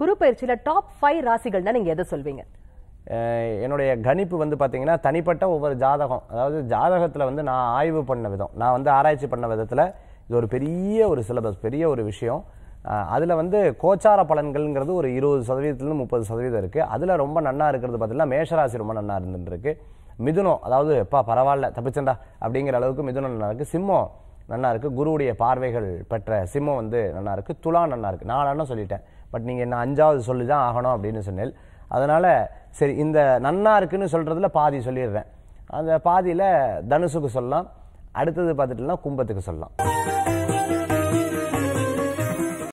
குரு பயிற்சியில top five ராசிகள்னா நீங்க எதை சொல்வீங்க என்னுடைய கணிப்பு வந்து பார்த்தீங்கன்னா தனிப்பட்ட ஒவ்வொரு ஜாதகம் அதாவது ஜாதகத்தில் வந்து நான் ஆய்வு பண்ண விதம் நான் வந்து ஆராய்ச்சி பண்ண விதத்தில் இது ஒரு பெரிய ஒரு சிலபஸ் பெரிய ஒரு விஷயம் அதில் வந்து கோச்சார பலன்கள்ங்கிறது ஒரு இருபது சதவீதத்துலேருந்து முப்பது சதவீதம் இருக்குது அதில் ரொம்ப நன்னா இருக்கிறது பார்த்தீங்கன்னா மேஷராசி ரொம்ப நன்னா இருந்துருக்கு மிதுனம் அதாவது எப்பா பரவாயில்ல தப்பிச்சண்டா அப்படிங்கிற அளவுக்கு மிதுனம் நல்லா இருக்குது சிம்மம் நல்லா இருக்குது குருவுடைய பார்வைகள் பெற்ற சிம்மம் வந்து நல்லா இருக்குது துலா நல்லா இருக்குது நாலான்னு சொல்லிட்டேன் பட் நீங்கள் நான் அஞ்சாவது சொல்லி தான் ஆகணும் அப்படின்னு சொன்னேன் அதனால் சரி இந்த நன்னா இருக்குன்னு சொல்கிறதுல பாதி சொல்லிடுறேன் அந்த பாதியில் தனுசுக்கு சொல்லலாம் அடுத்தது பார்த்துட்டுலாம் கும்பத்துக்கு சொல்லலாம்